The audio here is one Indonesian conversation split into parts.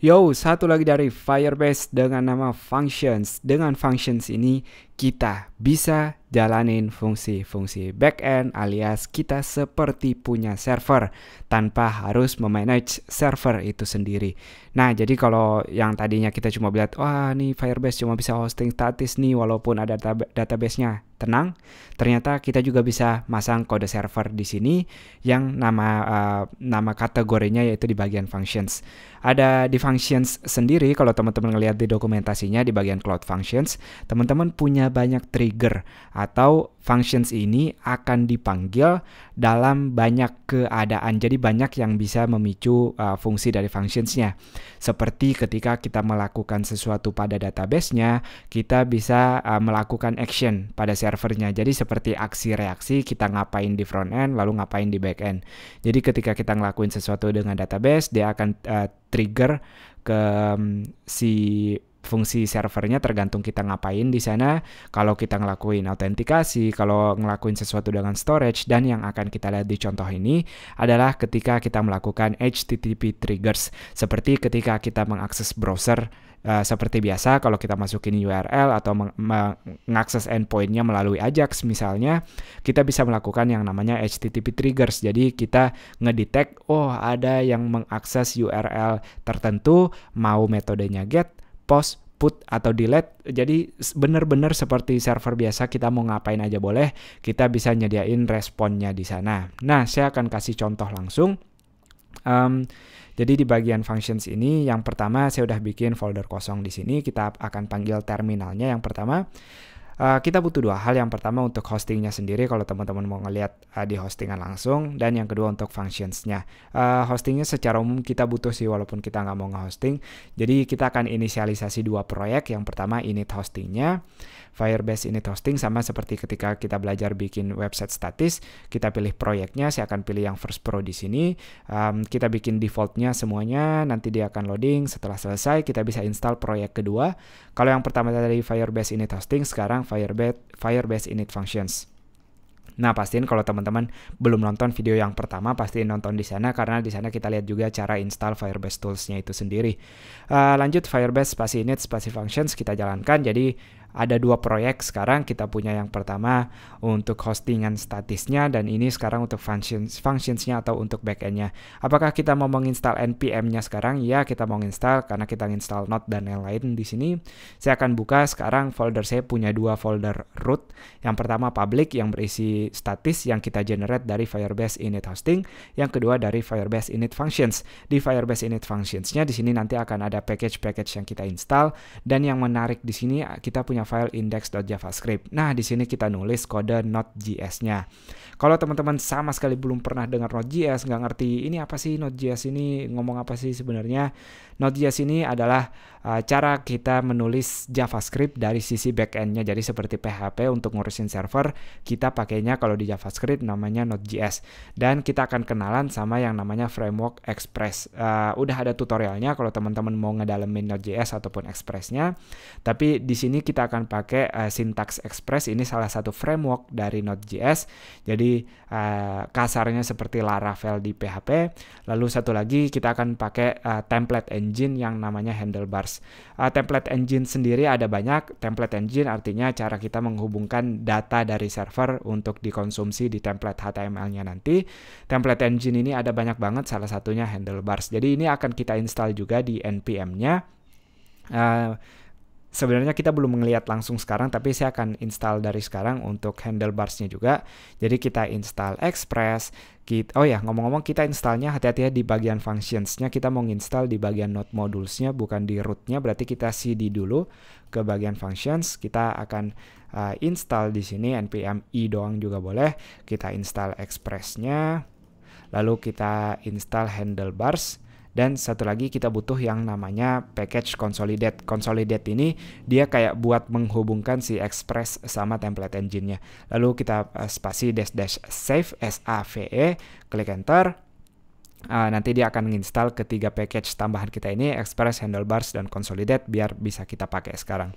Yo, satu lagi dari Firebase dengan nama Functions. Dengan Functions ini, kita bisa jalanin fungsi-fungsi backend alias kita seperti punya server tanpa harus memanage server itu sendiri. Nah, jadi kalau yang tadinya kita cuma lihat, wah nih Firebase cuma bisa hosting statis nih walaupun ada databasenya database-nya. Tenang, ternyata kita juga bisa masang kode server di sini yang nama uh, nama kategorinya yaitu di bagian functions. Ada di functions sendiri kalau teman-teman ngelihat di dokumentasinya di bagian cloud functions, teman-teman punya banyak trigger atau functions ini akan dipanggil dalam banyak keadaan. Jadi banyak yang bisa memicu uh, fungsi dari functionsnya. Seperti ketika kita melakukan sesuatu pada databasenya, kita bisa uh, melakukan action pada servernya. Jadi seperti aksi reaksi kita ngapain di front end lalu ngapain di back end. Jadi ketika kita ngelakuin sesuatu dengan database, dia akan uh, trigger ke um, si fungsi servernya tergantung kita ngapain di sana. Kalau kita ngelakuin autentikasi, kalau ngelakuin sesuatu dengan storage, dan yang akan kita lihat di contoh ini adalah ketika kita melakukan HTTP triggers, seperti ketika kita mengakses browser Uh, seperti biasa kalau kita masukin URL atau meng mengakses endpointnya melalui AJAX misalnya kita bisa melakukan yang namanya HTTP triggers jadi kita ngedetect oh ada yang mengakses URL tertentu mau metodenya get post, put atau delete. Jadi benar-benar seperti server biasa kita mau ngapain aja boleh, kita bisa nyediain responnya di sana. Nah, saya akan kasih contoh langsung. Um, jadi di bagian functions ini yang pertama saya udah bikin folder kosong di sini, kita akan panggil terminalnya yang pertama. Eh, kita butuh dua hal. Yang pertama untuk hostingnya sendiri kalau teman-teman mau ngelihat uh, di hostingan langsung dan yang kedua untuk functionsnya. Uh, hostingnya secara umum kita butuh sih walaupun kita nggak mau ngehosting. Jadi kita akan inisialisasi dua proyek. Yang pertama init hostingnya, Firebase init hosting sama seperti ketika kita belajar bikin website statis, kita pilih proyeknya. Saya akan pilih yang first pro di sini. Um, kita bikin defaultnya semuanya. Nanti dia akan loading. Setelah selesai kita bisa install proyek kedua. Kalau yang pertama tadi Firebase init hosting, sekarang Firebase, Firebase init functions. Nah, pastiin kalau teman-teman belum nonton video yang pertama, pastiin nonton di sana karena di sana kita lihat juga cara install Firebase Tools-nya itu sendiri. Uh, lanjut Firebase spasi init spasi functions kita jalankan. Jadi ada dua proyek sekarang kita punya yang pertama untuk hostingan statisnya dan ini sekarang untuk functions functionsnya atau untuk backendnya apakah kita mau menginstal npm-nya sekarang ya kita mau install karena kita install node dan lain-lain di sini saya akan buka sekarang folder saya punya dua folder root yang pertama public yang berisi statis yang kita generate dari Firebase init hosting yang kedua dari Firebase init functions di Firebase init functionsnya di sini nanti akan ada package-package yang kita install dan yang menarik di sini kita punya punya file index.javascript. Nah, di sini kita nulis kode Node.js-nya. Kalau teman-teman sama sekali belum pernah dengar Node.js, nggak ngerti ini apa sih Node.js ini, ngomong apa sih sebenarnya. Node.js ini adalah uh, cara kita menulis JavaScript dari sisi backend-nya. Jadi seperti PHP untuk ngurusin server, kita pakainya kalau di JavaScript namanya Node.js. Dan kita akan kenalan sama yang namanya framework Express. Uh, udah ada tutorialnya kalau teman-teman mau ngedalamin Node.js ataupun Express-nya. Tapi di sini kita akan pakai uh, syntax express ini salah satu framework dari Node.js. Jadi uh, kasarnya seperti Laravel di PHP. Lalu satu lagi kita akan pakai uh, template engine yang namanya handlebars. Uh, template engine sendiri ada banyak. Template engine artinya cara kita menghubungkan data dari server untuk dikonsumsi di template HTML-nya nanti. Template engine ini ada banyak banget salah satunya handlebars. Jadi ini akan kita install juga di npm-nya. Uh, sebenarnya kita belum melihat langsung sekarang tapi saya akan install dari sekarang untuk handlebarsnya juga jadi kita install express kita, oh ya ngomong-ngomong kita installnya hati-hati ya di bagian functionsnya kita mau install di bagian node modulesnya bukan di rootnya berarti kita cd dulu ke bagian functions kita akan uh, install di sini npm i doang juga boleh kita install expressnya lalu kita install handlebars dan satu lagi kita butuh yang namanya package consolidate. Consolidate ini dia kayak buat menghubungkan si Express sama template engine-nya. Lalu kita eh, spasi dash dash save S A V E, klik enter. Uh, nanti dia akan menginstal ketiga package tambahan kita ini Express, Handlebars, dan Consolidate biar bisa kita pakai sekarang.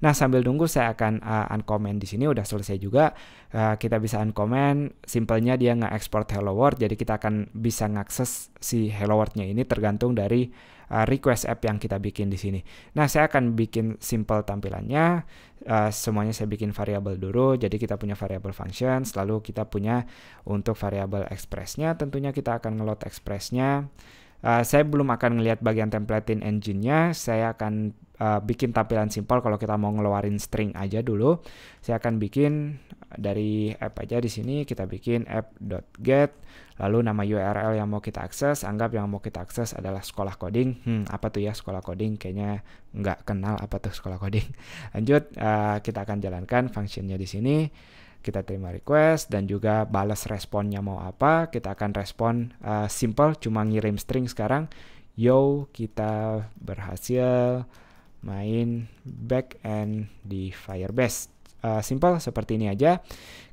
Nah sambil nunggu saya akan uh, ah, uncomment di sini udah selesai juga uh, kita bisa uncomment. Simpelnya dia nge-export Hello World jadi kita akan bisa ngakses si Hello World-nya ini tergantung dari Uh, request app yang kita bikin di sini. Nah, saya akan bikin simple tampilannya. Uh, semuanya saya bikin variabel dulu. Jadi kita punya variabel function, lalu kita punya untuk variabel expressnya. Tentunya kita akan ngelot expressnya. Uh, saya belum akan melihat bagian templatein engine-nya. Saya akan uh, bikin tampilan simple. kalau kita mau ngeluarin string aja dulu. Saya akan bikin dari app aja di sini kita bikin app.get lalu nama URL yang mau kita akses anggap yang mau kita akses adalah sekolah coding hmm apa tuh ya sekolah coding kayaknya nggak kenal apa tuh sekolah coding lanjut uh, kita akan jalankan fungsinya di sini kita terima request dan juga balas responnya mau apa kita akan respon uh, simple cuma ngirim string sekarang yo kita berhasil main back end di Firebase uh, simple seperti ini aja.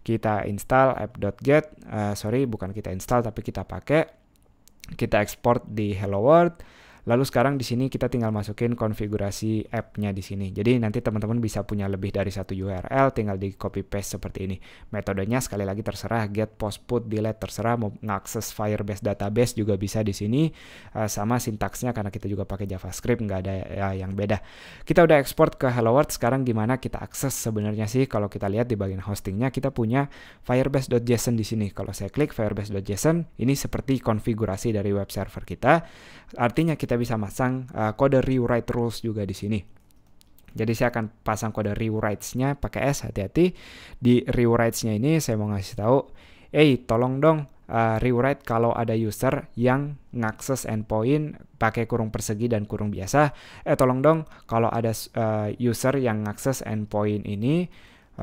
Kita install app.get, uh, sorry bukan kita install tapi kita pakai. Kita export di Hello World Lalu sekarang di sini kita tinggal masukin konfigurasi app-nya di sini. Jadi nanti teman-teman bisa punya lebih dari satu URL, tinggal di copy paste seperti ini. Metodenya sekali lagi terserah, get, post, put, delete, terserah. Mau ngakses Firebase database juga bisa di sini. Uh, sama sintaksnya karena kita juga pakai JavaScript, nggak ada ya, yang beda. Kita udah export ke Hello World, sekarang gimana kita akses sebenarnya sih? Kalau kita lihat di bagian hostingnya, kita punya firebase.json di sini. Kalau saya klik firebase.json, ini seperti konfigurasi dari web server kita. Artinya kita kita bisa masang uh, kode rewrite rules juga di sini. Jadi saya akan pasang kode rewrites-nya pakai S, hati-hati. Di rewrites-nya ini saya mau ngasih tahu, eh tolong dong uh, rewrite kalau ada user yang ngakses endpoint pakai kurung persegi dan kurung biasa. Eh tolong dong kalau ada uh, user yang ngakses endpoint ini,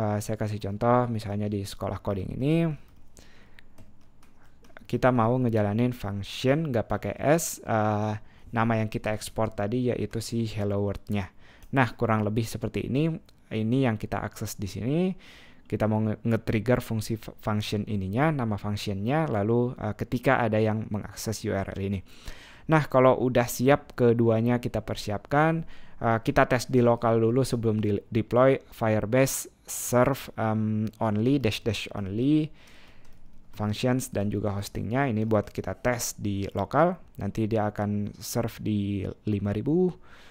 uh, saya kasih contoh misalnya di sekolah coding ini, kita mau ngejalanin function nggak pakai S, uh, nama yang kita ekspor tadi yaitu si hello world-nya. Nah, kurang lebih seperti ini. Ini yang kita akses di sini. Kita mau nge-trigger fungsi function ininya, nama functionnya, lalu uh, ketika ada yang mengakses URL ini. Nah, kalau udah siap keduanya kita persiapkan, uh, kita tes di lokal dulu sebelum di deploy Firebase serve um, only dash dash only functions dan juga hostingnya ini buat kita tes di lokal nanti dia akan serve di 5000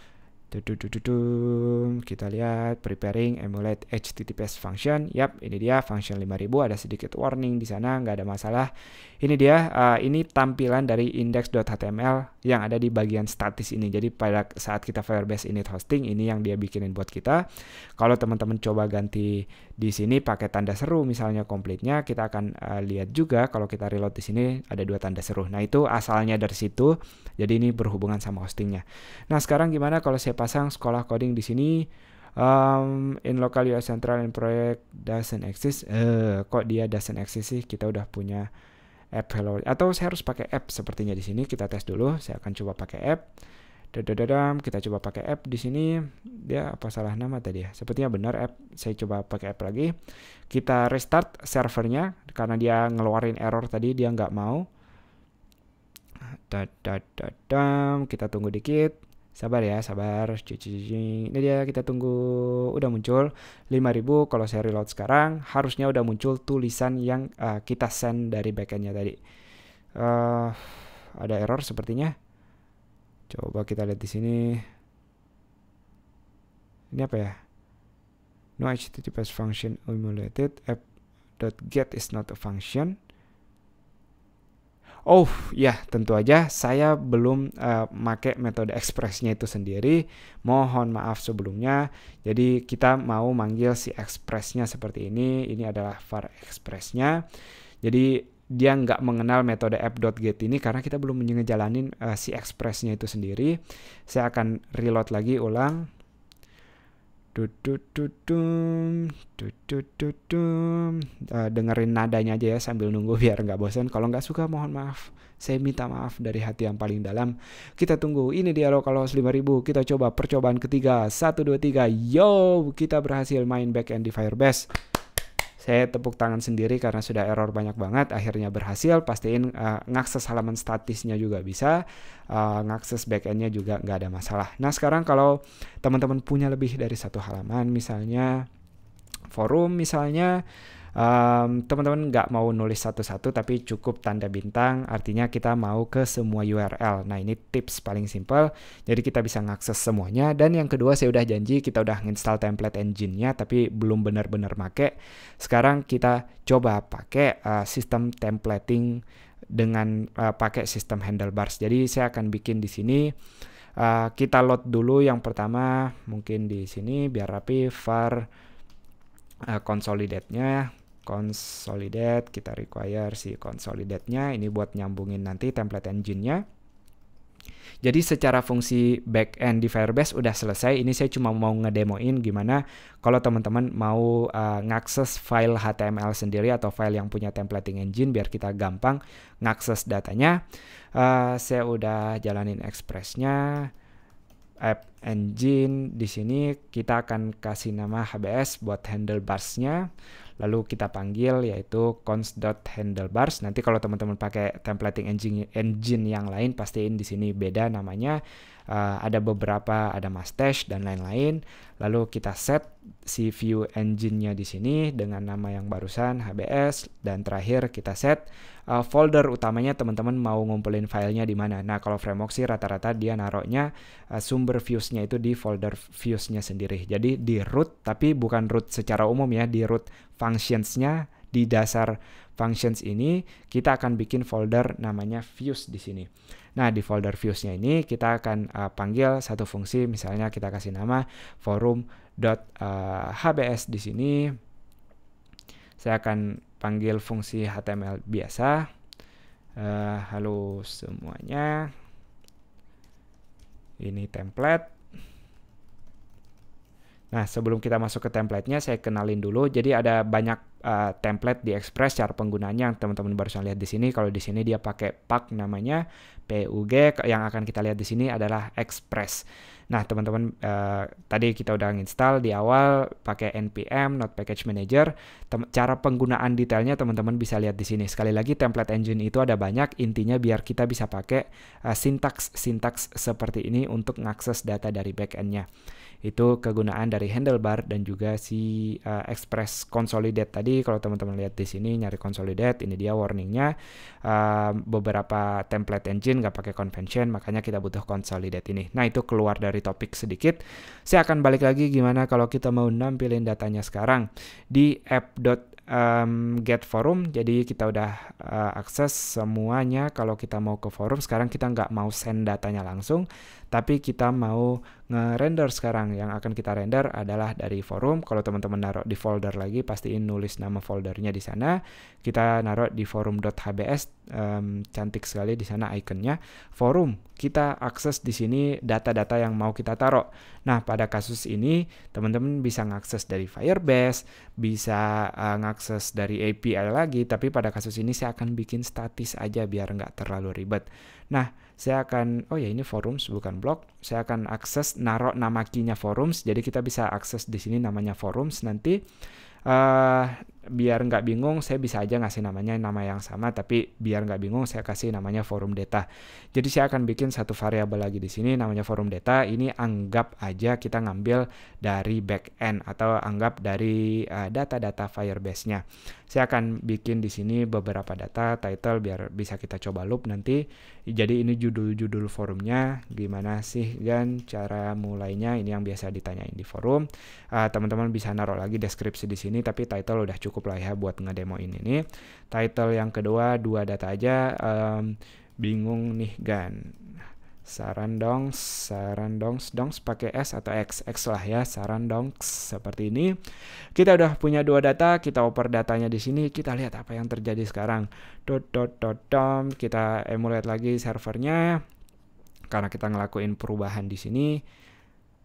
kita lihat preparing emulate https function yap ini dia function 5000 ada sedikit warning di sana nggak ada masalah ini dia uh, ini tampilan dari index.html yang ada di bagian statis ini jadi pada saat kita firebase init hosting ini yang dia bikinin buat kita kalau teman-teman coba ganti di sini pakai tanda seru misalnya komplitnya kita akan uh, lihat juga kalau kita reload di sini ada dua tanda seru. Nah itu asalnya dari situ. Jadi ini berhubungan sama hostingnya. Nah sekarang gimana kalau saya pasang sekolah coding di sini? um, in local US central and project doesn't exist. Eh, kok dia doesn't exist sih? Kita udah punya app hello atau saya harus pakai app sepertinya di sini. Kita tes dulu. Saya akan coba pakai app. Dadadadam, kita coba pakai app di sini. Dia apa salah nama tadi ya? Sepertinya benar app. Saya coba pakai app lagi. Kita restart servernya karena dia ngeluarin error tadi dia nggak mau. Dadadadam, kita tunggu dikit. Sabar ya, sabar. Ini dia kita tunggu udah muncul 5000 kalau saya reload sekarang harusnya udah muncul tulisan yang uh, kita send dari backendnya tadi. Uh, ada error sepertinya Coba kita lihat di sini. Ini apa ya? No HTTPS function emulated get is not a function. Oh ya tentu aja saya belum uh, make metode expressnya itu sendiri. Mohon maaf sebelumnya. Jadi kita mau manggil si expressnya seperti ini. Ini adalah var expressnya. Jadi dia nggak mengenal metode app.get ini karena kita belum ngejalanin uh, si expressnya itu sendiri. Saya akan reload lagi ulang. Uh, dengerin nadanya aja ya sambil nunggu biar nggak bosan. Kalau nggak suka mohon maaf. Saya minta maaf dari hati yang paling dalam. Kita tunggu. Ini dia kalau 5000. Kita coba percobaan ketiga. 1, 2, 3. Yo! Kita berhasil main back end di Firebase saya tepuk tangan sendiri karena sudah error banyak banget akhirnya berhasil pastiin uh, ngakses halaman statisnya juga bisa uh, ngakses backendnya juga nggak ada masalah nah sekarang kalau teman-teman punya lebih dari satu halaman misalnya forum misalnya um, teman-teman nggak mau nulis satu-satu tapi cukup tanda bintang artinya kita mau ke semua URL nah ini tips paling simple jadi kita bisa ngakses semuanya dan yang kedua saya udah janji kita udah install template engine-nya tapi belum benar-benar make sekarang kita coba pakai uh, sistem templating dengan uh, pakai sistem handlebars jadi saya akan bikin di sini Uh, kita load dulu yang pertama mungkin di sini biar rapi var uh, nya consolidate kita require si consolidate-nya ini buat nyambungin nanti template engine-nya jadi secara fungsi back-end di Firebase udah selesai. Ini saya cuma mau ngedemoin gimana kalau teman-teman mau uh, ngakses file HTML sendiri atau file yang punya templating engine biar kita gampang ngakses datanya. Uh, saya udah jalanin expressnya app engine di sini kita akan kasih nama HBS buat handlebars-nya lalu kita panggil yaitu const.handlebars. Nanti kalau teman-teman pakai templating engine, engine yang lain pastiin di sini beda namanya. Uh, ada beberapa, ada mustache dan lain-lain. Lalu kita set si view engine-nya di sini dengan nama yang barusan HBS dan terakhir kita set uh, folder utamanya teman-teman mau ngumpulin filenya di mana. Nah, kalau framework sih rata-rata dia naroknya uh, eh, sumber views-nya itu di folder views-nya sendiri. Jadi di root tapi bukan root secara umum ya, di root functionsnya di dasar functions ini kita akan bikin folder namanya views di sini. Nah, di folder viewsnya ini kita akan uh, panggil satu fungsi misalnya kita kasih nama forum.hbs eh, di sini. Saya akan panggil fungsi HTML biasa. Uh, halo semuanya. Ini template Nah, sebelum kita masuk ke templatenya, saya kenalin dulu. Jadi ada banyak uh, template di Express cara penggunanya yang teman-teman barusan lihat di sini. Kalau di sini dia pakai pack namanya, PUG yang akan kita lihat di sini adalah Express. Nah, teman-teman uh, tadi kita udah install di awal pakai npm not package manager. Tem cara penggunaan detailnya teman-teman bisa lihat di sini. Sekali lagi template engine itu ada banyak, intinya biar kita bisa pakai uh, eh, sintaks sintaks seperti ini untuk mengakses data dari backendnya. nya itu kegunaan dari handlebar dan juga si uh, express consolidate tadi kalau teman-teman lihat di sini nyari consolidate ini dia warningnya uh, beberapa template engine nggak pakai convention makanya kita butuh consolidate ini nah itu keluar dari topik sedikit saya akan balik lagi gimana kalau kita mau nampilin datanya sekarang di app. dot um, get forum jadi kita udah uh, akses semuanya kalau kita mau ke forum sekarang kita nggak mau send datanya langsung tapi kita mau ngerender sekarang yang akan kita render adalah dari forum kalau teman-teman naruh di folder lagi pastiin nulis nama foldernya di sana kita naruh di forum.hbs um, cantik sekali di sana ikonnya forum kita akses di sini data-data yang mau kita taruh nah pada kasus ini teman-teman bisa ngakses dari Firebase bisa uh, ngakses akses dari API lagi, tapi pada kasus ini saya akan bikin statis aja biar nggak terlalu ribet. Nah, saya akan, oh ya ini forums bukan blog, saya akan akses naruh nama key-nya forums, jadi kita bisa akses di sini namanya forums nanti. Uh, biar nggak bingung saya bisa aja ngasih namanya nama yang sama tapi biar nggak bingung saya kasih namanya forum data jadi saya akan bikin satu variabel lagi di sini namanya forum data ini anggap aja kita ngambil dari backend atau anggap dari eh, data-data uh, Firebase nya saya akan bikin di sini beberapa data title biar bisa kita coba loop nanti jadi ini judul-judul forumnya gimana sih dan cara mulainya ini yang biasa ditanyain di forum eh, teman-teman uh, teman -teman bisa naruh lagi deskripsi di sini tapi title udah cukup cukup lah ya buat ngedemoin ini. Title yang kedua dua data aja um, bingung nih gan. Saran dong, saran dong, dong pakai S atau X, X lah ya, saran dong seperti ini. Kita udah punya dua data, kita oper datanya di sini, kita lihat apa yang terjadi sekarang. Dot dot dot dom, kita emulate lagi servernya, karena kita ngelakuin perubahan di sini.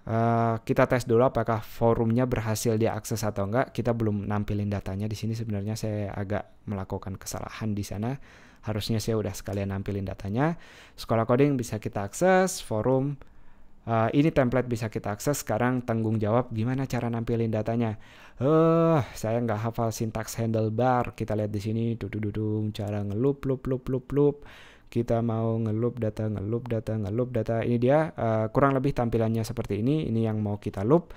Uh, kita tes dulu apakah forumnya berhasil diakses atau enggak. Kita belum nampilin datanya di sini sebenarnya saya agak melakukan kesalahan di sana. Harusnya saya udah sekalian nampilin datanya. Sekolah coding bisa kita akses, forum Uh, ini template bisa kita akses sekarang tanggung jawab gimana cara nampilin datanya. Eh, uh, saya nggak hafal sintaks handlebar. Kita lihat di sini, dudung cara ngelup, lup, lup, lup, lup kita mau ngelup data ngelup data ngelup data ini dia uh, kurang lebih tampilannya seperti ini ini yang mau kita loop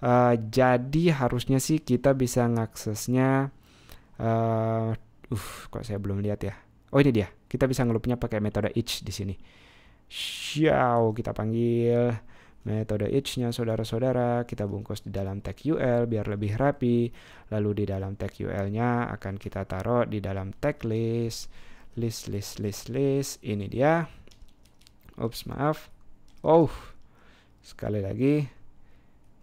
uh, eh, jadi harusnya sih kita bisa ngaksesnya uh, uh kok saya belum lihat ya oh ini dia kita bisa ngelupnya pakai metode each di sini Xiao kita panggil metode each-nya saudara-saudara kita bungkus di dalam tag ul biar lebih rapi lalu di dalam tag ul-nya akan kita taruh di dalam tag list list list list list ini dia ups maaf oh sekali lagi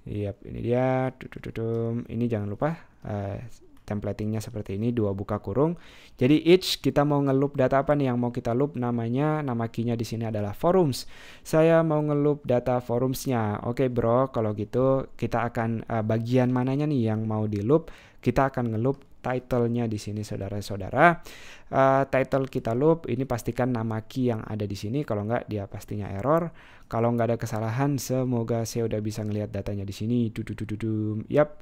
Yap, ini dia. Tutututum. Ini jangan lupa uh, templatingnya seperti ini, dua buka kurung. Jadi each kita mau ngelup data apa nih yang mau kita loop namanya, nama keynya di sini adalah forums. Saya mau ngelup data forumsnya. Oke okay, bro, kalau gitu kita akan uh, bagian mananya nih yang mau di loop. Kita akan ngelup title-nya di sini saudara-saudara. Uh, title kita loop ini pastikan nama key yang ada di sini kalau nggak dia pastinya error. Kalau nggak ada kesalahan semoga saya udah bisa ngelihat datanya di sini. Dudu dudu dudu. Yap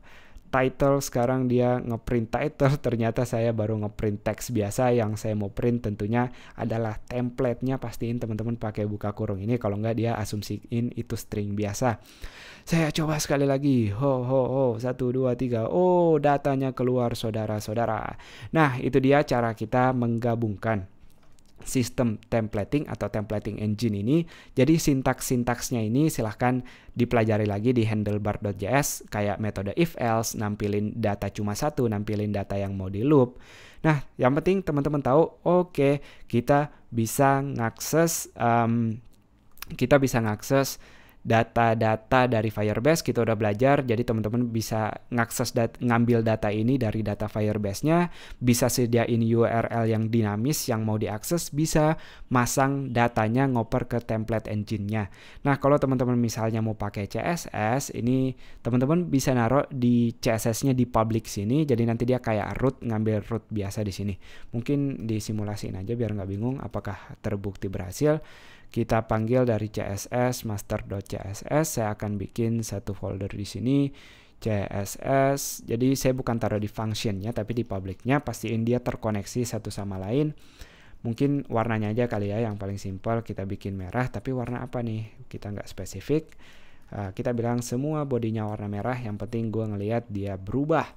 title sekarang dia ngeprint title ternyata saya baru ngeprint teks biasa yang saya mau print tentunya adalah templatenya pastiin teman-teman pakai buka kurung ini kalau nggak dia asumsiin itu string biasa saya coba sekali lagi ho ho ho satu dua tiga oh datanya keluar saudara-saudara nah itu dia cara kita menggabungkan sistem templating atau templating engine ini. Jadi sintaks-sintaksnya ini silahkan dipelajari lagi di handlebar.js kayak metode if else, nampilin data cuma satu, nampilin data yang mau di loop. Nah, yang penting teman-teman tahu, oke, okay, kita bisa ngakses um, kita bisa ngakses data-data dari Firebase kita udah belajar jadi teman-teman bisa ngakses dat ngambil data ini dari data Firebase-nya bisa sediain URL yang dinamis yang mau diakses bisa masang datanya ngoper ke template engine-nya nah kalau teman-teman misalnya mau pakai CSS ini teman-teman bisa naruh di CSS-nya di public sini jadi nanti dia kayak root ngambil root biasa di sini mungkin disimulasiin aja biar nggak bingung apakah terbukti berhasil kita panggil dari css master.css saya akan bikin satu folder di sini css jadi saya bukan taruh di functionnya tapi di publicnya pastiin dia terkoneksi satu sama lain mungkin warnanya aja kali ya yang paling simple kita bikin merah tapi warna apa nih kita nggak spesifik ah, kita bilang semua bodinya warna merah yang penting gue ngelihat dia berubah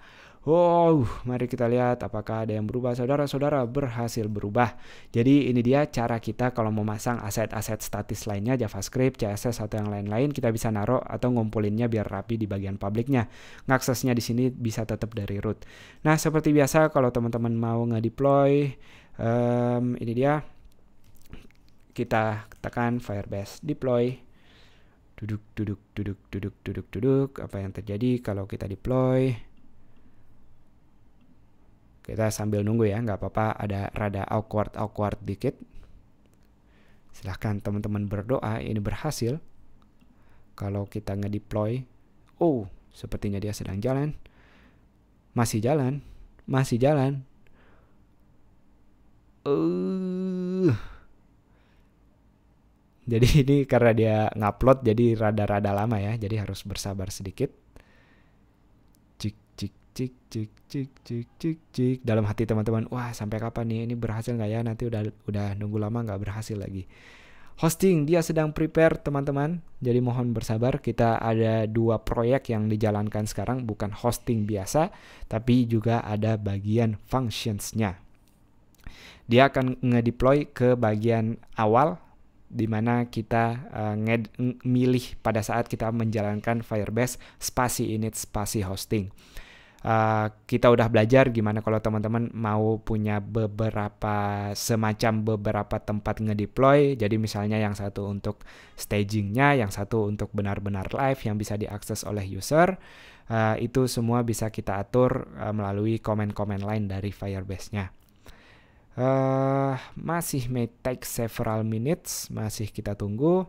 Wow, mari kita lihat apakah ada yang berubah. Saudara-saudara berhasil berubah. Jadi ini dia cara kita kalau memasang aset-aset statis lainnya, JavaScript, CSS atau yang lain-lain, kita bisa naruh atau ngumpulinnya biar rapi di bagian publiknya. Ngaksesnya di sini bisa tetap dari root. Nah, seperti biasa kalau teman-teman mau nge um, ini dia. Kita tekan Firebase deploy. Duduk, duduk, duduk, duduk, duduk, duduk. Apa yang terjadi kalau kita deploy? Kita sambil nunggu ya, nggak apa-apa ada rada awkward-awkward dikit. Silahkan teman-teman berdoa, ini berhasil. Kalau kita ngedeploy, oh sepertinya dia sedang jalan. Masih jalan, masih jalan. Uh. Jadi ini karena dia ngupload jadi rada-rada lama ya, jadi harus bersabar sedikit cik cik cik cik cik cik dalam hati teman-teman wah sampai kapan nih ini berhasil nggak ya nanti udah udah nunggu lama nggak berhasil lagi hosting dia sedang prepare teman-teman jadi mohon bersabar kita ada dua proyek yang dijalankan sekarang bukan hosting biasa tapi juga ada bagian functionsnya dia akan ngedeploy ke bagian awal dimana kita uh, milih pada saat kita menjalankan Firebase spasi init spasi hosting uh, kita udah belajar gimana kalau teman-teman mau punya beberapa semacam beberapa tempat ngedeploy. Jadi misalnya yang satu untuk stagingnya, yang satu untuk benar-benar live yang bisa diakses oleh user. Uh, itu semua bisa kita atur uh, melalui komen-komen lain dari Firebase-nya. Uh, masih may take several minutes, masih kita tunggu.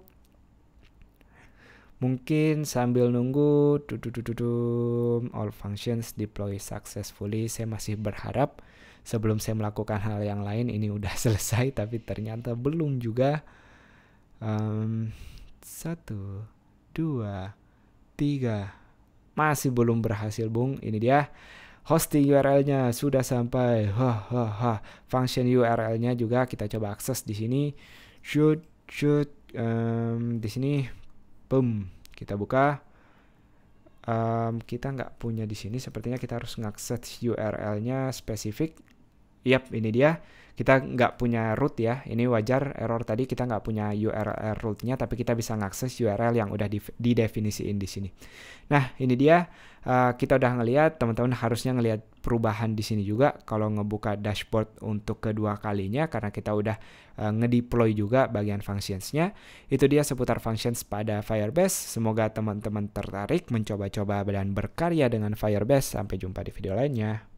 Mungkin sambil nunggu all functions deploy successfully, saya masih berharap sebelum saya melakukan hal yang lain ini udah selesai tapi ternyata belum juga. Um, satu, dua, tiga, masih belum berhasil bung. Ini dia hosting URL-nya sudah sampai. ha ha ha Function URL-nya juga kita coba akses di sini. Shoot, shoot. Um, di sini Boom, kita buka. Um, kita nggak punya di sini, sepertinya kita harus mengakses URL-nya spesifik. Yap, ini dia. Kita nggak punya root ya. Ini wajar error tadi kita nggak punya URL rootnya, tapi kita bisa mengakses URL yang udah didefinisiin di sini. Nah, ini dia. Uh, kita udah ngelihat, teman-teman harusnya ngelihat perubahan di sini juga. Kalau ngebuka dashboard untuk kedua kalinya, karena kita udah uh, ngedeploy juga bagian functionsnya. Itu dia seputar functions pada Firebase. Semoga teman-teman tertarik mencoba-coba dan berkarya dengan Firebase. Sampai jumpa di video lainnya.